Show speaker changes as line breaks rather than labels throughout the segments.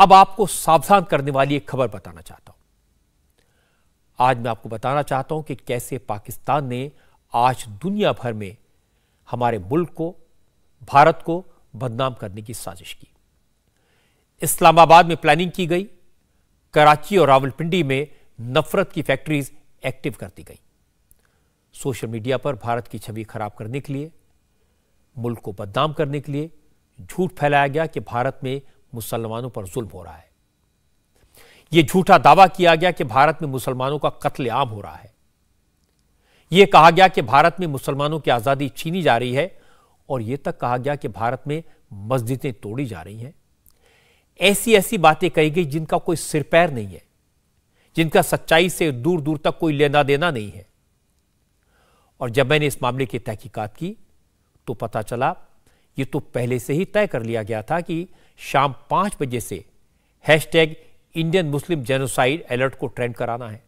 अब आपको सावधान करने वाली एक खबर बताना चाहता हूं आज मैं आपको बताना चाहता हूं कि कैसे पाकिस्तान ने आज दुनिया भर में हमारे मुल्क को भारत को बदनाम करने की साजिश की इस्लामाबाद में प्लानिंग की गई कराची और रावलपिंडी में नफरत की फैक्ट्रीज एक्टिव कर दी गई सोशल मीडिया पर भारत की छवि खराब करने के लिए मुल्क को बदनाम करने के लिए झूठ फैलाया गया कि भारत में मुसलमानों पर जुल्म हो रहा है यह झूठा दावा किया गया कि भारत में मुसलमानों का कत्ल आम हो रहा है यह कहा गया कि भारत में मुसलमानों की आज़ादी छीनी जा रही है और यह तक कहा गया कि भारत में मस्जिदें तोड़ी जा रही हैं ऐसी ऐसी बातें कही गई जिनका कोई सिर पैर नहीं है जिनका सच्चाई से दूर दूर तक कोई लेना देना नहीं है और जब मैंने इस मामले की तहकीकात की तो पता चला ये तो पहले से ही तय कर लिया गया था कि शाम पांच बजे से hashtag Indian Muslim genocide alert को ट्रेंड कराना है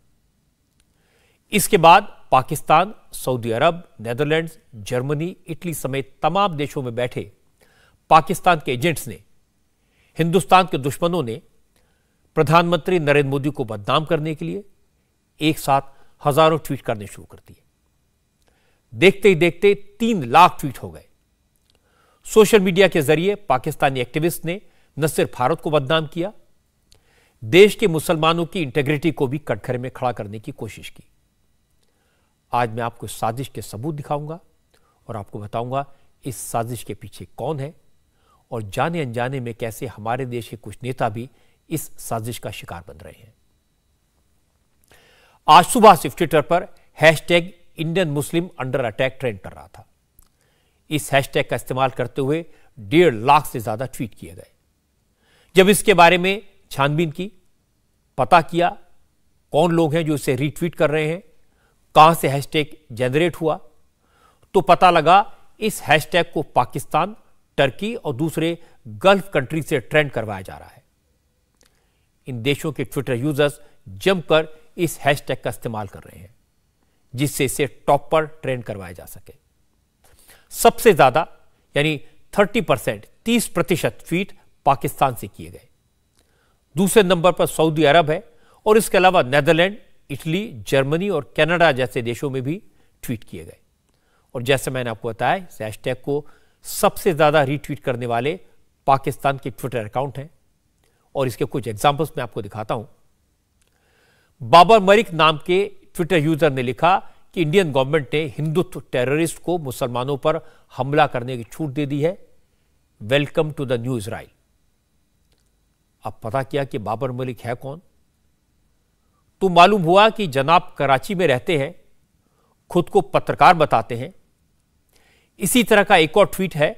इसके बाद Pakistan Saudi Arab Netherlands Germany Italy समेत तमाम देशों में बैठे पाकिस्तान के एजेंट्स ने हिंदुस्तान के दुश्मनों ने प्रधानमंत्री नरेंद्र मोदी को बदनाम करने के लिए एक साथ हजारों ट्वीट करने शुरू कर दिए देखते ही देखते तीन लाख ट्वीट हो गए सोशल मीडिया के जरिए पाकिस्तानी एक्टिविस्ट ने न सिर्फ भारत को बदनाम किया देश के मुसलमानों की इंटेग्रिटी को भी कटघरे में खड़ा करने की कोशिश की आज मैं आपको साजिश के सबूत दिखाऊंगा और आपको बताऊंगा इस साजिश के पीछे कौन है और जाने अनजाने में कैसे हमारे देश के कुछ नेता भी इस साजिश का शिकार बन रहे हैं आज सुबह सिर्फ ट्विटर पर tag Indian Muslim under attack trend कर रहा था इस हैशटैग का इस्तेमाल करते हुए डेढ़ लाख से ज्यादा ट्वीट किए गए जब इसके बारे में छानबीन की पता किया कौन लोग हैं जो इसे रीट्वीट कर रहे हैं कहां से हैशटैग जनरेट हुआ तो पता लगा इस हैशटैग को पाकिस्तान टर्की और दूसरे गल्फ कंट्री से ट्रेंड करवाया जा रहा है इन देशों के ट्विटर यूजर्स जमकर इस हैशटैग का इस्तेमाल कर रहे हैं जिससे इसे टॉप पर ट्रेंड करवाया जा सके सबसे ज़्यादा यानी 30 परसेंट तीस प्रतिशत फीट पाकिस्तान से किए गए दूसरे नंबर पर सऊदी अरब है और इसके अलावा नेदरलैंड इटली जर्मनी और कनाडा जैसे देशों में भी ट्वीट किए गए और जैसे मैंने आपको बताया इस हैशटैग को सबसे ज़्यादा रीट्वीट करने वाले पाकिस्तान के ट्विटर अकाउंट हैं और इसके कुछ एग्जाम्पल्स मैं आपको दिखाता हूं बाबर मरिक नाम के ट्विटर यूजर ने लिखा कि इंडियन गवर्नमेंट ने हिंदुत्व टेररिस्ट को मुसलमानों पर हमला करने की छूट दे दी है welcome to the new Israel अब पता किया कि बाबर मलिक है कौन तो मालूम हुआ कि जनाब कराची में रहते हैं खुद को पत्रकार बताते हैं इसी तरह का एक और ट्वीट है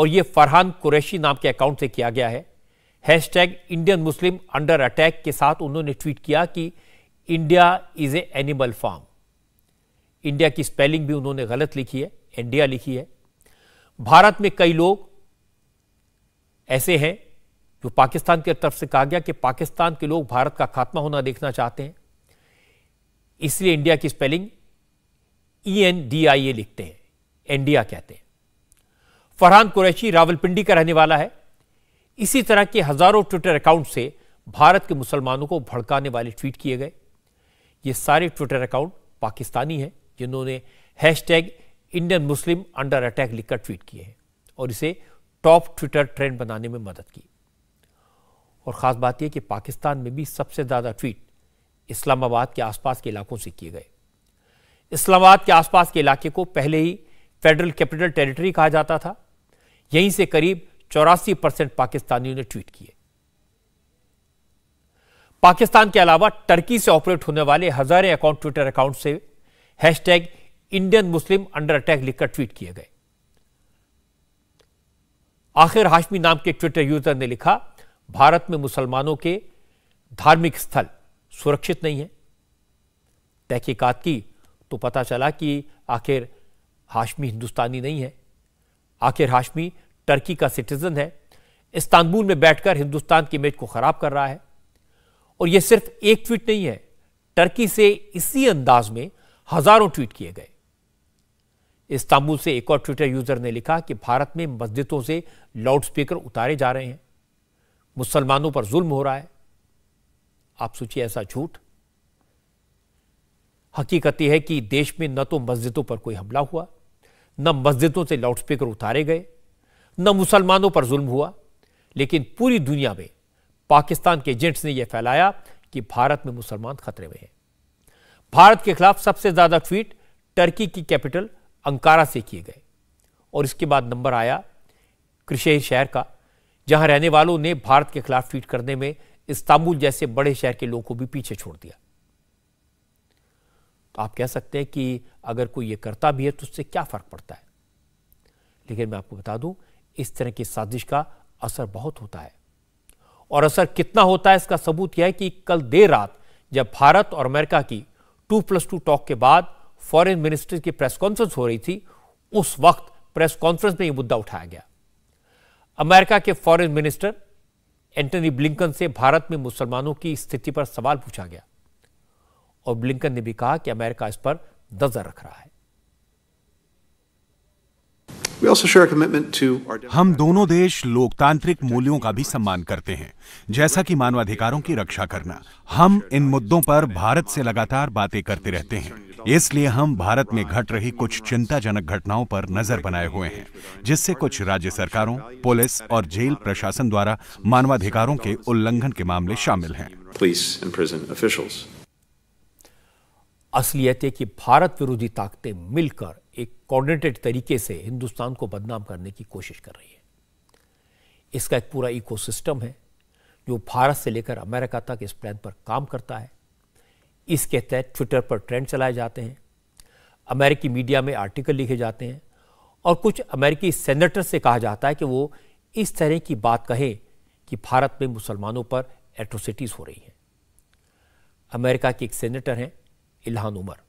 और यह फरहान कुरैशी नाम के अकाउंट से किया गया है hashtag Indian Muslim under attack के साथ उन्होंने ट्वीट किया कि India is a animal farm India की स्पेलिंग भी उन्होंने गलत लिखी है इंडिया लिखी है भारत में कई लोग ऐसे हैं जो पाकिस्तान की तरफ से कहा गया कि पाकिस्तान के लोग भारत का खात्मा होना देखना चाहते हैं इसलिए इंडिया की spelling E N D I A लिखते हैं इंडिया कहते हैं फरहान कुरैशी रावलपिंडी का रहने वाला है इसी तरह के हजारों ट्विटर अकाउंट से भारत के मुसलमानों को भड़काने वाले ट्वीट किए गए ये सारे ट्विटर अकाउंट पाकिस्तानी हैं जिन्होंने hash tag Indian Muslim under attack लिखकर ट्वीट किए हैं और इसे टॉप ट्विटर ट्रेंड बनाने में मदद की और ख़ास बात यह कि पाकिस्तान में भी सबसे ज़्यादा ट्वीट इस्लामाबाद के आसपास के इलाकों से किए गए इस्लामाबाद के आसपास के इलाके को पहले ही फेडरल कैपिटल टेरिटरी कहा जाता था यहीं से करीब चौरासी परसेंट पाकिस्तानियों ने ट्वीट किए पाकिस्तान के अलावा टर्की से ऑपरेट होने वाले हजारे अकाउंट ट्विटर अकाउंट से hashtag Indian Muslim under attack लिखकर ट्वीट किए गए आखिर हाशमी नाम के ट्विटर यूजर ने लिखा भारत में मुसलमानों के धार्मिक स्थल सुरक्षित नहीं है तहकीकात की तो पता चला कि आखिर हाशमी हिंदुस्तानी नहीं है आखिर हाशमी टर्की का सिटीजन है इस्तांबुल में बैठकर हिंदुस्तान की इमेज को खराब कर रहा है और यह सिर्फ एक ट्वीट नहीं है टर्की से इसी अंदाज में हजारों ट्वीट किए गए इस्तांबुल से एक और ट्विटर यूजर ने लिखा कि भारत में मस्जिदों से लाउडस्पीकर उतारे जा रहे हैं मुसलमानों पर जुल्म हो रहा है आप सोचिए ऐसा झूठ हकीकत यह है कि देश में न तो मस्जिदों पर कोई हमला हुआ न मस्जिदों से लाउडस्पीकर उतारे गए न मुसलमानों पर जुल्म हुआ लेकिन पूरी दुनिया में पाकिस्तान के एजेंट्स ने यह फैलाया कि भारत में मुसलमान खतरे में हैं भारत के खिलाफ सबसे ज्यादा ट्वीट टर्की की कैपिटल अंकारा से किए गए और इसके बाद नंबर आया कृषि शहर का जहां रहने वालों ने भारत के खिलाफ ट्वीट करने में इस्तांबुल जैसे बड़े शहर के लोगों को भी पीछे छोड़ दिया तो आप कह सकते हैं कि अगर कोई ये करता भी है तो उससे क्या फर्क पड़ता है लेकिन मैं आपको बता दूं इस तरह की साजिश का असर बहुत होता है और असर कितना होता है इसका सबूत यह है कि कल देर रात जब भारत और अमेरिका की टू प्लस टू टॉक के बाद फॉरेन मिनिस्टर की प्रेस कॉन्फ्रेंस हो रही थी उस वक्त प्रेस कॉन्फ्रेंस में यह मुद्दा उठाया गया अमेरिका के फॉरेन मिनिस्टर एंटनी ब्लिंकन से भारत में मुसलमानों की स्थिति पर सवाल पूछा गया और ब्लिंकन ने भी कहा कि अमेरिका इस पर नजर रख रहा है हम दोनों देश लोकतांत्रिक मूल्यों का भी सम्मान करते हैं जैसा कि मानवाधिकारों की रक्षा करना हम इन मुद्दों पर भारत से लगातार बातें करते रहते हैं इसलिए हम भारत में घट रही कुछ चिंताजनक घटनाओं पर नजर बनाए हुए हैं जिससे कुछ राज्य सरकारों पुलिस और जेल प्रशासन द्वारा मानवाधिकारों के उल्लंघन के मामले शामिल हैं असलियत है कि भारत विरोधी ताकतें मिलकर एक कोऑर्डिनेटेड तरीके से हिंदुस्तान को बदनाम करने की कोशिश कर रही है इसका एक पूरा इकोसिस्टम है जो भारत से लेकर अमेरिका तक इस प्लान पर काम करता है इसके तहत ट्विटर पर ट्रेंड चलाए जाते हैं अमेरिकी मीडिया में आर्टिकल लिखे जाते हैं और कुछ अमेरिकी सेनेटर से कहा जाता है कि वो इस तरह की बात कहें कि भारत में मुसलमानों पर एट्रोसिटीज़ हो रही हैं अमेरिका के एक सेनेटर हैं इल्हान उमर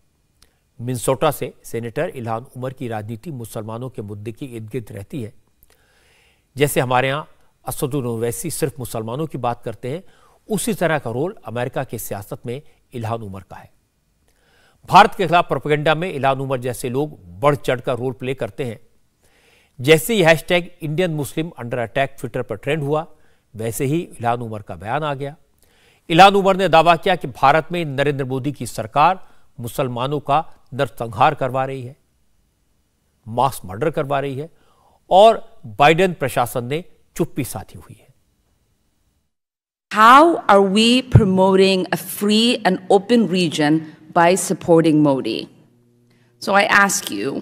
मिनसोटा से सेनेटर इल्हान उमर की राजनीति मुसलमानों के मुद्दे की इर्द गिर्द रहती है जैसे हमारे यहाँ असदुल ओवैसी सिर्फ मुसलमानों की बात करते हैं उसी तरह का रोल अमेरिका की सियासत में इल्हान उमर का है भारत के खिलाफ प्रोपेगेंडा में इल्हान उमर जैसे लोग बढ़ चढ़ का रोल प्ले करते हैं जैसे ही hashtag Indian Muslim under attack Twitter पर ट्रेंड हुआ वैसे ही इल्हान उमर का बयान आ गया इलान उमर ने दावा किया कि भारत में नरेंद्र मोदी की सरकार मुसलमानों का नरसंहार करवा रही है मास मर्डर करवा रही है और बाइडेन प्रशासन ने चुप्पी साधी हुई है
how are we promoting a free and open region by supporting Modi so I ask you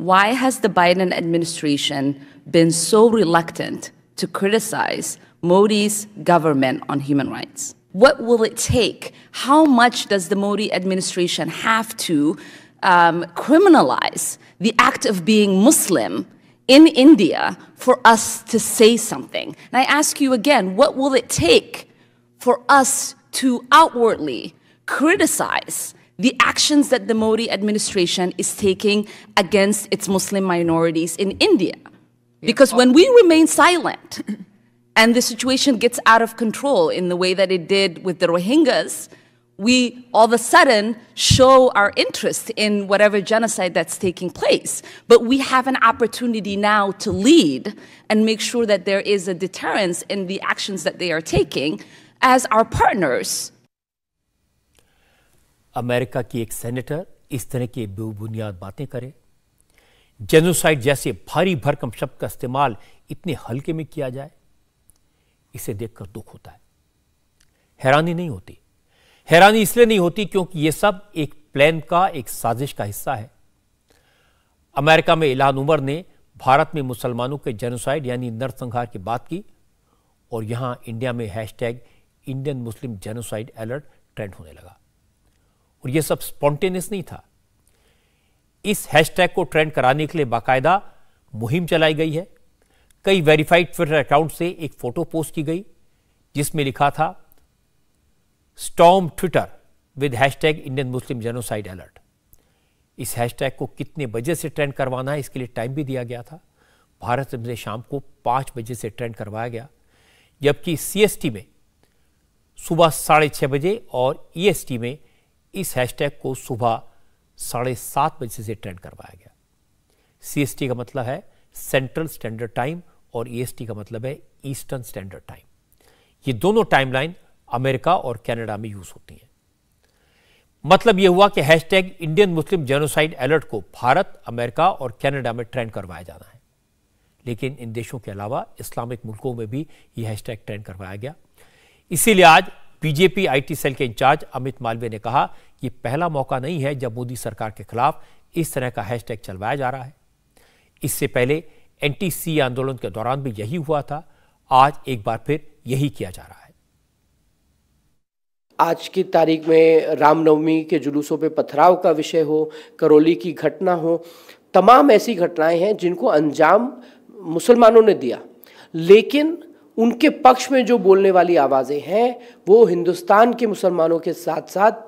why has the Biden administration been so reluctant to criticize Modi's government on human rights What will it take? How much does the Modi administration have to um, criminalize the act of being Muslim in India for us to say something? And I ask you again, what will it take for us to outwardly criticize the actions that the Modi administration is taking against its Muslim minorities in India. Because when we remain silent, and the situation gets out of control in the way that it did with the Rohingyas, we all of a sudden show our interest in whatever genocide that's taking place. But we have an opportunity now to lead and make sure that there is a deterrence in the actions that they are taking as our partners.
America की एक senator इस तरह की बेबुनियाद बातें करे genocide जैसे भारी भरकम शब्द का इस्तेमाल इतने हल्के में किया जाए इसे देखकर दुख होता है हैरानी नहीं होती हैरानी इसलिए नहीं होती क्योंकि यह सब एक प्लान का एक साजिश का हिस्सा है अमेरिका में इलान उमर ने भारत में मुसलमानों के जेनोसाइड यानी नरसंहार की बात की और यहां इंडिया में hashtag Indian Muslim genocide alert trend होने लगा और यह सब स्पॉन्टेनियस नहीं था इस हैशटैग को ट्रेंड कराने के लिए बाकायदा मुहिम चलाई गई है कई वेरीफाइड ट्विटर अकाउंट से एक फोटो पोस्ट की गई जिसमें लिखा था storm Twitter with hashtag Indian Muslim genocide alert इस हैशटैग को कितने बजे से ट्रेंड करवाना है इसके लिए टाइम भी दिया गया था भारत में शाम को पाँच बजे से ट्रेंड करवाया गया जबकि सीएसटी में सुबह साढ़े छः बजे और ईएसटी e में इस हैशटैग को सुबह साढ़े सात बजे से ट्रेंड करवाया गया सीएसटी का मतलब है सेंट्रल स्टैंडर्ड टाइम और ईएसटी e का मतलब है ईस्टर्न स्टैंडर्ड टाइम ये दोनों टाइमलाइन अमेरिका और कनाडा में यूज होती हैं मतलब यह हुआ कि hashtag Indian Muslim genocide alert को भारत अमेरिका और कनाडा में ट्रेंड करवाया जाना है लेकिन इन देशों के अलावा इस्लामिक मुल्कों में भी यह हैशटैग ट्रेंड करवाया गया इसीलिए आज बीजेपी आईटी सेल के इंचार्ज अमित मालवीय ने कहा यह पहला मौका नहीं है जब मोदी सरकार के खिलाफ इस तरह का हैशटैग चलवाया जा रहा है इससे पहले एनटीसी आंदोलन के दौरान भी यही हुआ था आज एक बार फिर यही किया जा रहा है
आज की तारीख में रामनवमी के जुलूसों पे पथराव का विषय हो करौली की घटना हो तमाम ऐसी घटनाएं हैं जिनको अंजाम मुसलमानों ने दिया लेकिन उनके पक्ष में जो बोलने वाली आवाज़ें हैं वो हिंदुस्तान के मुसलमानों के साथ साथ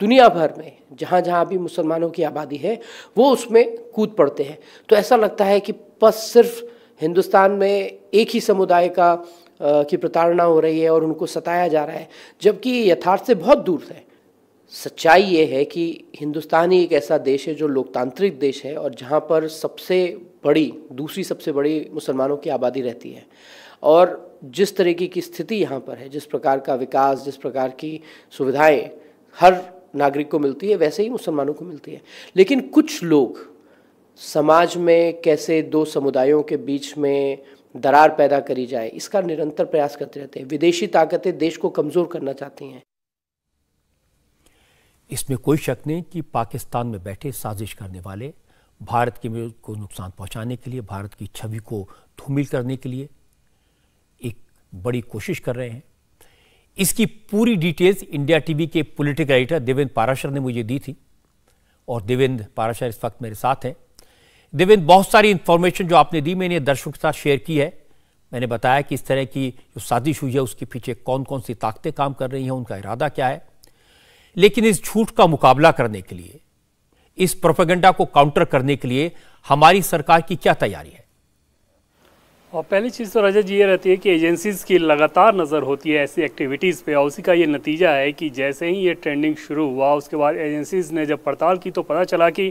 दुनिया भर में जहाँ जहाँ भी मुसलमानों की आबादी है वो उसमें कूद पड़ते हैं तो ऐसा लगता है कि बस सिर्फ हिंदुस्तान में एक ही समुदाय का आ, की प्रताड़ना हो रही है और उनको सताया जा रहा है जबकि यथार्थ से बहुत दूर है सच्चाई ये है कि हिंदुस्तान ही एक ऐसा देश है जो लोकतांत्रिक देश है और जहाँ पर सबसे बड़ी दूसरी सबसे बड़ी मुसलमानों की आबादी रहती है और जिस तरीके की स्थिति यहाँ पर है जिस प्रकार का विकास जिस प्रकार की सुविधाएं हर नागरिक को मिलती है वैसे ही मुसलमानों को मिलती है लेकिन कुछ लोग समाज में कैसे दो समुदायों के बीच में दरार पैदा करी जाए इसका निरंतर प्रयास करते रहते हैं विदेशी ताकतें देश को कमज़ोर करना चाहती हैं
इसमें कोई शक नहीं कि पाकिस्तान में बैठे साजिश करने वाले भारत के को नुकसान पहुंचाने के लिए भारत की छवि को धूमिल करने के लिए एक बड़ी कोशिश कर रहे हैं इसकी पूरी डिटेल्स इंडिया टीवी के पॉलिटिकल राइटर देवेंद्र पाराशर ने मुझे दी थी और देवेंद्र पाराशर इस वक्त मेरे साथ हैं देवेंद्र बहुत सारी इंफॉर्मेशन जो आपने दी मैंने दर्शकों के साथ शेयर की है मैंने बताया कि इस तरह की जो साजिश हुई है उसके पीछे कौन कौन सी ताकतें काम कर रही हैं उनका इरादा क्या है लेकिन इस झूठ का मुकाबला करने के लिए इस प्रोपेगेंडा को काउंटर करने के लिए हमारी सरकार की क्या तैयारी है
और पहली चीज़ तो राजा जी ये रहती है कि एजेंसीज की लगातार नज़र होती है ऐसी एक्टिविटीज़ पे और उसी का ये नतीजा है कि जैसे ही ये ट्रेंडिंग शुरू हुआ उसके बाद एजेंसीज ने जब पड़ताल की तो पता चला कि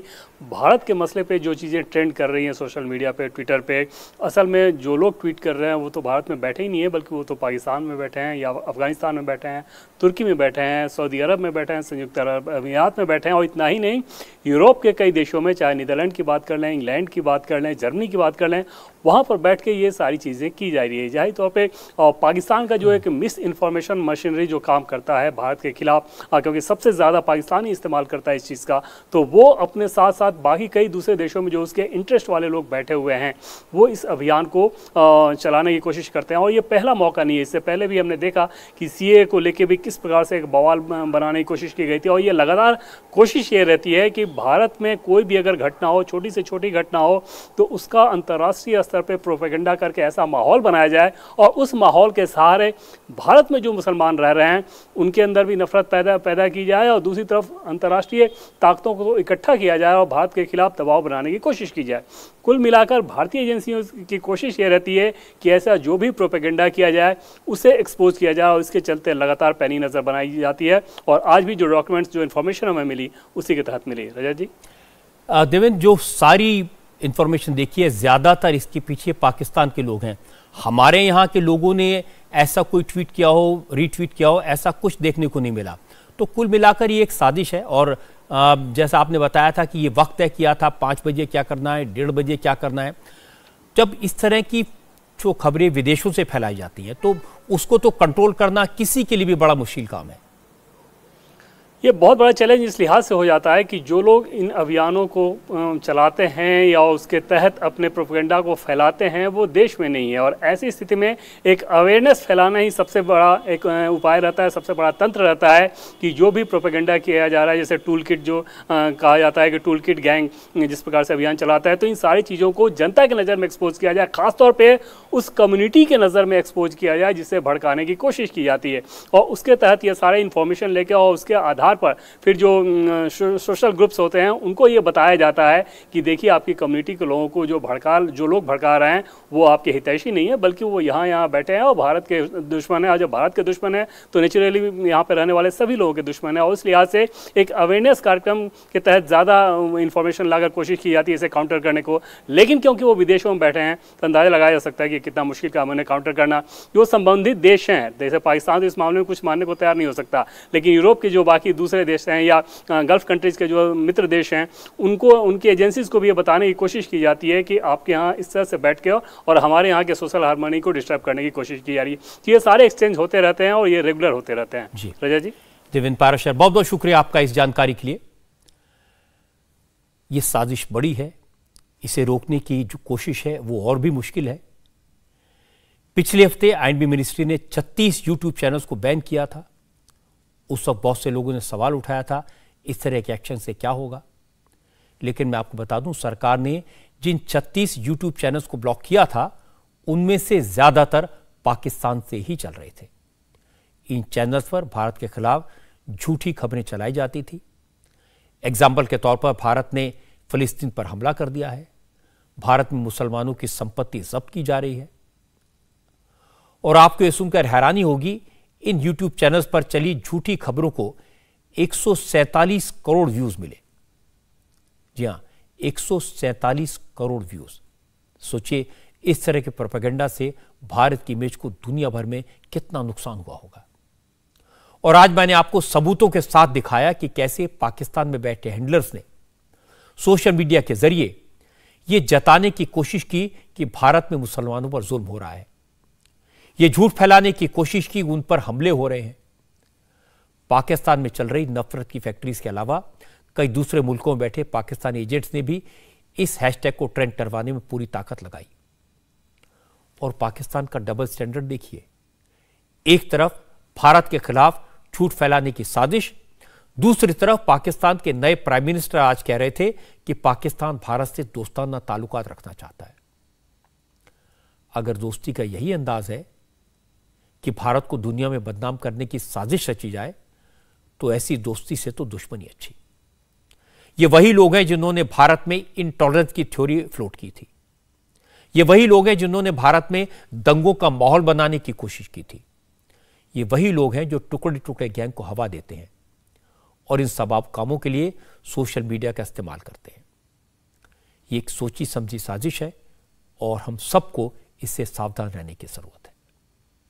भारत के मसले पे जो चीज़ें ट्रेंड कर रही हैं सोशल मीडिया पे ट्विटर पे असल में जो लोग ट्वीट कर रहे हैं वो तो भारत में बैठे ही नहीं है बल्कि वो तो पाकिस्तान में बैठे हैं या अफ़गानिस्तान में बैठे हैं तुर्की में बैठे हैं सऊदी अरब में बैठे हैं संयुक्त अरब अमीरात में बैठे हैं और इतना ही नहीं यूरोप के कई देशों में चाहे नीदरलैंड की बात कर लें इंग्लैंड की बात कर लें जर्मनी की बात कर लें वहाँ पर बैठ के ये सारी चीज़ें की जा रही है जाहिर तौर पर पाकिस्तान का जो एक मिस इन्फॉर्मेशन मशीनरी जो काम करता है भारत के खिलाफ क्योंकि सबसे ज़्यादा पाकिस्तान ही इस्तेमाल करता है इस चीज़ का तो वो अपने साथ साथ बाकी कई दूसरे देशों में जो उसके इंटरेस्ट वाले लोग बैठे हुए हैं वो इस अभियान को चलाने की कोशिश करते हैं और ये पहला मौका नहीं है इससे पहले भी हमने देखा कि सी को लेकर भी किस प्रकार से एक बवाल बनाने की कोशिश की गई थी और ये लगातार कोशिश ये रहती है कि भारत में कोई भी अगर घटना हो छोटी से छोटी घटना हो तो उसका अंतर्राष्ट्रीय स्तर पर प्रोपेगेंडा करके ऐसा माहौल बनाया जाए और उस माहौल के सहारे भारत में जो मुसलमान रह रहे हैं उनके अंदर भी नफरत पैदा पैदा की जाए और दूसरी तरफ अंतर्राष्ट्रीय ताकतों को इकट्ठा किया जाए और भारत के खिलाफ दबाव बनाने की कोशिश की जाए कुल मिलाकर भारतीय एजेंसियों की कोशिश ये रहती है कि ऐसा जो भी प्रोपेगेंडा किया जाए उसे एक्सपोज किया जाए और इसके चलते लगातार पैनी नज़र बनाई जाती है और आज भी जो डॉक्यूमेंट्स जो इन्फॉर्मेशन हमें मिली उसी के तहत मिली रजा जी
देवेंद्र जो सारी इन्फॉर्मेशन देखी है ज़्यादातर इसके पीछे पाकिस्तान के लोग हैं हमारे यहाँ के लोगों ने ऐसा कोई ट्वीट किया हो रीट्वीट किया हो ऐसा कुछ देखने को नहीं मिला तो कुल मिलाकर ये एक साजिश है और जैसा आपने बताया था कि ये वक्त तय किया था पाँच बजे क्या करना है डेढ़ बजे क्या करना है जब इस तरह की जो खबरें विदेशों से फैलाई जाती हैं तो उसको तो कंट्रोल करना किसी के लिए भी बड़ा मुश्किल काम है
ये बहुत बड़ा चैलेंज इस लिहाज से हो जाता है कि जो लोग इन अभियानों को चलाते हैं या उसके तहत अपने प्रोपगेंडा को फैलाते हैं वो देश में नहीं है और ऐसी स्थिति में एक अवेयरनेस फैलाना ही सबसे बड़ा एक उपाय रहता है सबसे बड़ा तंत्र रहता है कि जो भी प्रोपेगेंडा किया जा रहा है जैसे टूल किट जो कहा जाता है कि टूल किट गैंग जिस प्रकार से अभियान चलाता है तो इन सारी चीज़ों को जनता की नज़र में एक्सपोज किया जाए खासतौर पर उस कम्युनिटी के नज़र में एक्सपोज किया जाए जिसे भड़काने की कोशिश की जाती है और उसके तहत ये सारे इन्फॉर्मेशन लेकर और उसके आधार आधार पर फिर जो सोशल ग्रुप्स होते हैं उनको ये बताया जाता है कि देखिए आपकी कम्युनिटी के लोगों को जो भड़का जो लोग भड़का रहे हैं वो आपके हितैषी नहीं है बल्कि वो यहाँ यहाँ बैठे हैं और भारत के दुश्मन है जब भारत के दुश्मन है तो नेचुरली यहाँ पर रहने वाले सभी लोगों के दुश्मन है और इस लिहाज से एक अवेयरनेस कार्यक्रम के तहत ज़्यादा इन्फॉर्मेशन लाकर कोशिश की जाती है इसे काउंटर करने को लेकिन क्योंकि वो विदेशों में बैठे हैं तो अंदाज़ा लगाया जा सकता है कि कितना मुश्किल काम उन्हें काउंटर करना जो संबंधित देश हैं जैसे पाकिस्तान तो इस मामले में कुछ मानने को तैयार नहीं हो सकता लेकिन यूरोप के जो बाकी दूसरे देश हैं या गल्फ़ कंट्रीज़ के जो मित्र देश हैं उनको उनकी एजेंसीज़ को भी ये बताने की कोशिश की जाती है कि आपके यहाँ इस तरह से बैठ के और हमारे यहाँ के सोशल हारमोनी को डिस्टर्ब करने की कोशिश की जा रही है तो ये सारे एक्सचेंज होते रहते हैं और ये रेगुलर होते रहते हैं जी रजा जी
देवेंद्र पाराशर बहुत बहुत शुक्रिया आपका इस जानकारी के लिए ये साजिश बड़ी है इसे रोकने की जो कोशिश है वो और भी मुश्किल है पिछले हफ्ते आईएनबी मिनिस्ट्री ने 36 यूट्यूब चैनल्स को बैन किया था उस वक्त बहुत से लोगों ने सवाल उठाया था इस तरह के एक्शन से क्या होगा लेकिन मैं आपको बता दूं सरकार ने जिन 36 यूट्यूब चैनल्स को ब्लॉक किया था उनमें से ज्यादातर पाकिस्तान से ही चल रहे थे इन चैनल्स पर भारत के खिलाफ झूठी खबरें चलाई जाती थी एग्जाम्पल के तौर पर भारत ने फलिस्तीन पर हमला कर दिया है भारत में मुसलमानों की संपत्ति जब्त की जा रही है और आपको यह सुनकर हैरानी होगी इन यूट्यूब चैनल्स पर चली झूठी खबरों को 147 करोड़ व्यूज मिले जी हां 147 करोड़ व्यूज सोचिए इस तरह के प्रोपेगेंडा से भारत की इमेज को दुनिया भर में कितना नुकसान हुआ होगा और आज मैंने आपको सबूतों के साथ दिखाया कि कैसे पाकिस्तान में बैठे हैंडलर्स ने सोशल मीडिया के जरिए यह जताने की कोशिश की कि भारत में मुसलमानों पर जुल्म हो रहा है ये झूठ फैलाने की कोशिश की उन पर हमले हो रहे हैं पाकिस्तान में चल रही नफरत की फैक्ट्रीज के अलावा कई दूसरे मुल्कों में बैठे पाकिस्तानी एजेंट्स ने भी इस हैशटैग को ट्रेंड करवाने में पूरी ताकत लगाई और पाकिस्तान का डबल स्टैंडर्ड देखिए एक तरफ भारत के खिलाफ झूठ फैलाने की साजिश दूसरी तरफ पाकिस्तान के नए प्राइम मिनिस्टर आज कह रहे थे कि पाकिस्तान भारत से दोस्ताना ताल्लुकात रखना चाहता है अगर दोस्ती का यही अंदाज है कि भारत को दुनिया में बदनाम करने की साजिश रची जाए तो ऐसी दोस्ती से तो दुश्मनी अच्छी ये वही लोग हैं जिन्होंने भारत में इंटॉलरेंस की थ्योरी फ्लोट की थी ये वही लोग हैं जिन्होंने भारत में दंगों का माहौल बनाने की कोशिश की थी ये वही लोग हैं जो टुकड़े टुकड़े गैंग को हवा देते हैं और इन सबाब कामों के लिए सोशल मीडिया का इस्तेमाल करते हैं ये एक सोची समझी साजिश है और हम सबको इससे सावधान रहने की जरूरत